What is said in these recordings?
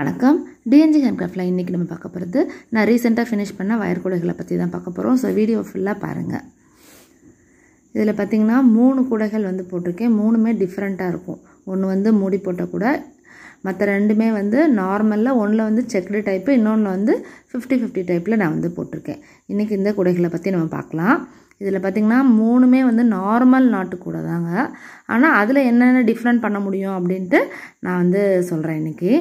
வணக்கம் டிஎன்ஜி ஹேண்ட்கிராஃப்டில் இன்றைக்கி நம்ம பார்க்க போகிறது நான் ரீசெண்டாக ஃபினிஷ் பண்ண வயர்கூடைகளை பற்றி தான் பார்க்க போகிறோம் ஸோ வீடியோ ஃபுல்லாக பாருங்கள் இதில் பார்த்திங்கன்னா மூணு கூடைகள் வந்து போட்டிருக்கேன் மூணுமே டிஃப்ரெண்ட்டாக இருக்கும் ஒன்று வந்து மூடி போட்ட கூடை மற்ற ரெண்டுமே வந்து நார்மலில் ஒன்றில் வந்து செக்டு டைப்பு இன்னொன்று வந்து ஃபிஃப்டி ஃபிஃப்டி டைப்பில் நான் வந்து போட்டிருக்கேன் இன்றைக்கி இந்த கூடைகளை பற்றி நம்ம பார்க்கலாம் இதில் பார்த்திங்கன்னா மூணுமே வந்து நார்மல் நாட்டு கூடை தாங்க ஆனால் அதில் என்னென்ன டிஃப்ரெண்ட் பண்ண முடியும் அப்படின்ட்டு நான் வந்து சொல்கிறேன் இன்றைக்கி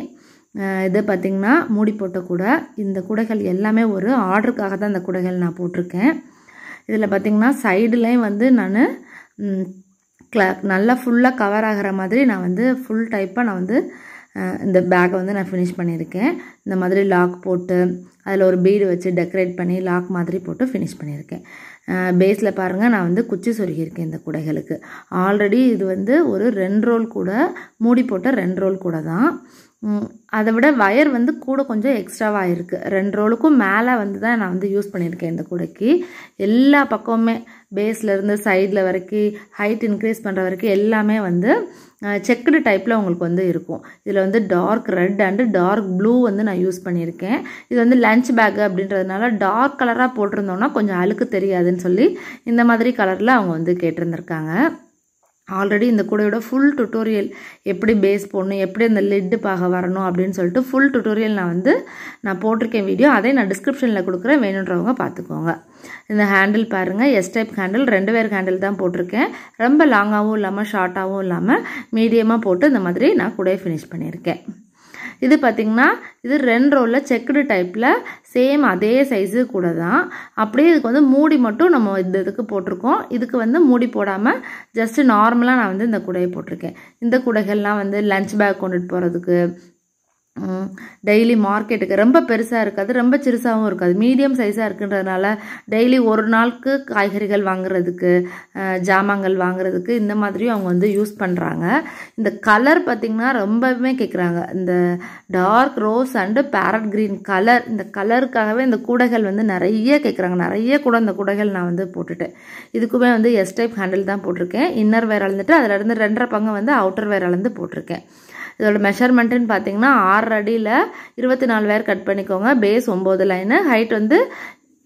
இது பார்த்திங்கன்னா மூடி போட்ட கூடை இந்த குடைகள் எல்லாமே ஒரு ஆர்டருக்காக தான் இந்த குடைகள் நான் போட்டிருக்கேன் இதில் பார்த்திங்கன்னா சைடுலேயும் வந்து நான் க்ள நல்லா ஃபுல்லாக கவர் ஆகிற மாதிரி நான் வந்து ஃபுல் டைப்பாக நான் வந்து இந்த பேக்கை வந்து நான் ஃபினிஷ் பண்ணியிருக்கேன் இந்த மாதிரி லாக் போட்டு அதில் ஒரு பீடு வச்சு டெக்கரேட் பண்ணி லாக் மாதிரி போட்டு ஃபினிஷ் பண்ணியிருக்கேன் பேஸில் பாருங்கள் நான் வந்து குச்சி சொருகியிருக்கேன் இந்த குடைகளுக்கு ஆல்ரெடி இது வந்து ஒரு ரெண்டு ரோல் கூட மூடி போட்ட ரெண்டு ரோல் கூட தான் அதை விட வயர் வந்து கூட கொஞ்சம் எக்ஸ்ட்ராவாக இருக்குது ரெண்டு ரோலுக்கும் மேலே வந்து தான் நான் வந்து யூஸ் பண்ணியிருக்கேன் இந்த கூடைக்கு எல்லா பக்கமுமே பேஸ்லேருந்து சைடில் வரைக்கும் ஹைட் இன்க்ரீஸ் பண்ணுற வரைக்கும் எல்லாமே வந்து செக்குடு டைப்பில் உங்களுக்கு வந்து இருக்கும் இதில் வந்து dark red and dark blue வந்து நான் யூஸ் பண்ணியிருக்கேன் இது வந்து லஞ்ச் பேக்கு அப்படின்றதுனால டார்க் கலராக போட்டிருந்தோன்னா கொஞ்சம் அழுக்கு தெரியாதுன்னு சொல்லி இந்த மாதிரி கலரில் அவங்க வந்து கேட்டிருந்துருக்காங்க ஆல்ரெடி இந்த கூடையோட ஃபுல் டுட்டோரியல் எப்படி பேஸ் போடணும் எப்படி அந்த லெட்டு பாக வரணும் அப்படின்னு சொல்லிட்டு ஃபுல் டுட்டோரியல் நான் வந்து நான் போட்டிருக்கேன் வீடியோ அதே நான் டிஸ்கிரிப்ஷனில் கொடுக்குறேன் வேணுன்றவங்க பார்த்துக்கோங்க இந்த ஹேண்டில் பாருங்கள் எஸ் டைப் ஹேண்டில் ரெண்டு பேர் ஹேண்டில் தான் போட்டிருக்கேன் ரொம்ப லாங்காகவும் இல்லாமல் ஷார்ட்டாகவும் இல்லாமல் மீடியமாக போட்டு இந்த மாதிரி நான் கூடையை ஃபினிஷ் பண்ணியிருக்கேன் இது பார்த்திங்கன்னா இது ரெண்டு ரோலில் செக்குடு டைப்பில் சேம் அதே சைஸு கூட தான் அப்படியே இதுக்கு வந்து மூடி மட்டும் நம்ம இந்த இதுக்கு போட்டிருக்கோம் இதுக்கு வந்து மூடி போடாமல் ஜஸ்ட்டு நார்மலாக நான் வந்து இந்த குடையை போட்டிருக்கேன் இந்த குடைகள்லாம் வந்து லஞ்ச் பேக் கொண்டுட்டு போகிறதுக்கு டெய்லி மார்க்கெட்டுக்கு ரொம்ப பெருசாக இருக்காது ரொம்ப சிறுசாகவும் இருக்காது மீடியம் சைஸாக இருக்குன்றதுனால டெய்லி ஒரு நாளுக்கு காய்கறிகள் வாங்குறதுக்கு ஜாமான்கள் வாங்குறதுக்கு இந்த மாதிரியும் அவங்க வந்து யூஸ் பண்ணுறாங்க இந்த கலர் பார்த்திங்கன்னா ரொம்பவுமே கேட்குறாங்க இந்த dark rose and parrot green colour இந்த கலருக்காகவே இந்த கூடைகள் வந்து நிறைய கேட்குறாங்க நிறைய கூட இந்த கூடைகள் நான் வந்து போட்டுட்டேன் இதுக்குமே வந்து எஸ்டைப் ஹேண்டில் தான் போட்டிருக்கேன் இன்னர் வேர் அளந்துட்டு அதில் இருந்து ரெண்டரை பங்கு வந்து அவுட்டர் வேர் அளந்து போட்டிருக்கேன் இதோட மெஷர்மெண்ட்டுன்னு பார்த்தீங்கன்னா ஆறு அடியில் இருபத்தி நாலு வேர் கட் பண்ணிக்கோங்க பேஸ் ஒம்பது லைனு ஹைட் வந்து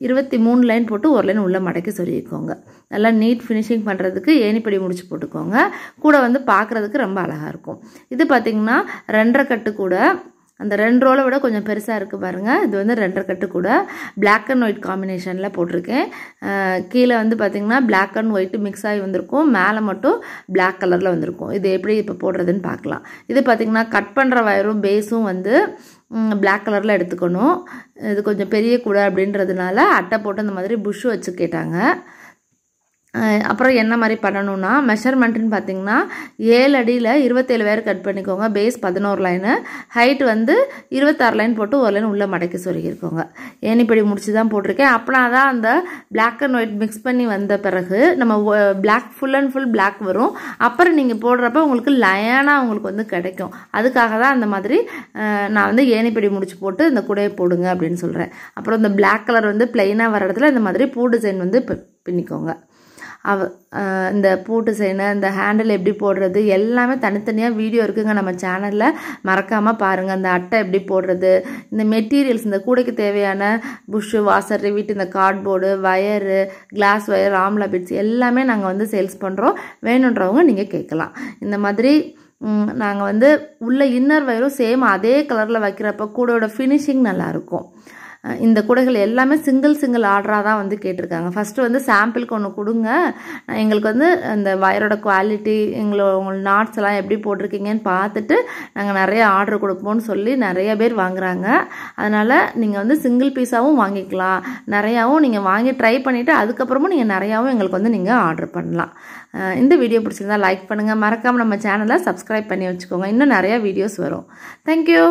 இருபத்தி மூணு லைன் போட்டு ஒரு லைன் உள்ளே மடக்கி சொல்லிக்கோங்க நல்லா நீட் ஃபினிஷிங் பண்ணுறதுக்கு ஏனிப்படி முடிச்சு போட்டுக்கோங்க கூட வந்து பார்க்குறதுக்கு ரொம்ப அழகாக இருக்கும் இது பார்த்திங்கன்னா ரெண்டரை கட்டு கூட அந்த ரெண்டு ரோலை விட கொஞ்சம் பெருசாக இருக்குது பாருங்கள் இது வந்து ரெண்டரை கட்டு கூட பிளாக் அண்ட் ஒயிட் காம்பினேஷனில் போட்டிருக்கேன் கீழே வந்து பார்த்திங்கன்னா பிளாக் அண்ட் ஒயிட்டு மிக்ஸ் ஆகி வந்திருக்கும் மேலே மட்டும் பிளாக் கலரில் வந்திருக்கும் இது எப்படி இப்போ போடுறதுன்னு பார்க்கலாம் இது பார்த்திங்கன்னா கட் பண்ணுற வயரும் பேஸும் வந்து பிளாக் கலரில் எடுத்துக்கணும் இது கொஞ்சம் பெரிய கூடை அப்படின்றதுனால அட்டை போட்டு இந்த மாதிரி புஷ்ஷு வச்சு கேட்டாங்க அப்புறம் என்ன மாதிரி பண்ணணும்னா மெஷர்மெண்ட்டுன்னு பார்த்தீங்கன்னா ஏழு அடியில் இருபத்தேழு வேறு கட் பண்ணிக்கோங்க பேஸ் பதினோரு லைனு ஹைட் வந்து இருபத்தாறு லைன் போட்டு ஒரு லைன் உள்ளே மடக்கி சொருகிருக்கோங்க ஏனிப்படி முடிச்சு தான் போட்டிருக்கேன் அப்படின் தான் அந்த பிளாக் அண்ட் ஒயிட் மிக்ஸ் பண்ணி வந்த பிறகு நம்ம black full and full black வரும் அப்புறம் நீங்கள் போடுறப்ப உங்களுக்கு லயனாக உங்களுக்கு வந்து கிடைக்கும் அதுக்காக தான் அந்த மாதிரி நான் வந்து ஏனிப்படி முடிச்சு போட்டு இந்த குடையை போடுங்க அப்படின்னு சொல்கிறேன் அப்புறம் இந்த பிளாக் கலர் வந்து பிளெயினாக வர இடத்துல இந்த மாதிரி பூ டிசைன் வந்து பின்னிக்கோங்க அவ இந்த பூட்டு செய்யணும் இந்த ஹேண்டில் எப்படி போடுறது எல்லாமே தனித்தனியாக வீடியோ இருக்குங்க நம்ம சேனலில் மறக்காமல் பாருங்கள் அந்த அட்டை எப்படி போடுறது இந்த மெட்டீரியல்ஸ் இந்த கூடைக்கு தேவையான புஷ்ஷு வாசர் வீட்டு இந்த கார்ட்போர்டு வயரு கிளாஸ் ஒயர் ஆம்லா பிட்ஸ் எல்லாமே நாங்கள் வந்து சேல்ஸ் பண்ணுறோம் வேணுன்றவங்க நீங்கள் கேட்கலாம் இந்த மாதிரி நாங்கள் வந்து உள்ள இன்னர் வயரும் சேம் அதே கலரில் வைக்கிறப்ப கூடோட ஃபினிஷிங் நல்லாயிருக்கும் இந்த குடைகள் எல்லாமே சிங்கிள் சிங்கிள் ஆர்டராக தான் வந்து கேட்டிருக்காங்க ஃபஸ்ட்டு வந்து சாம்பிளுக்கு ஒன்று கொடுங்க எங்களுக்கு வந்து அந்த வயரோட குவாலிட்டி எங்களோட உங்களோட நாட்ஸ் எல்லாம் எப்படி போட்டிருக்கீங்கன்னு பார்த்துட்டு நாங்கள் நிறைய ஆர்டர் கொடுப்போம்னு சொல்லி நிறைய பேர் வாங்குகிறாங்க அதனால் நீங்கள் வந்து சிங்கிள் பீஸாகவும் வாங்கிக்கலாம் நிறையாவும் நீங்கள் வாங்கி ட்ரை பண்ணிவிட்டு அதுக்கப்புறமும் நீங்கள் நிறையாவும் எங்களுக்கு வந்து நீங்கள் ஆர்டர் பண்ணலாம் இந்த வீடியோ பிடிச்சிருந்தா லைக் பண்ணுங்கள் மறக்காமல் நம்ம சேனலை சப்ஸ்கிரைப் பண்ணி வச்சுக்கோங்க இன்னும் நிறையா வீடியோஸ் வரும் தேங்க்யூ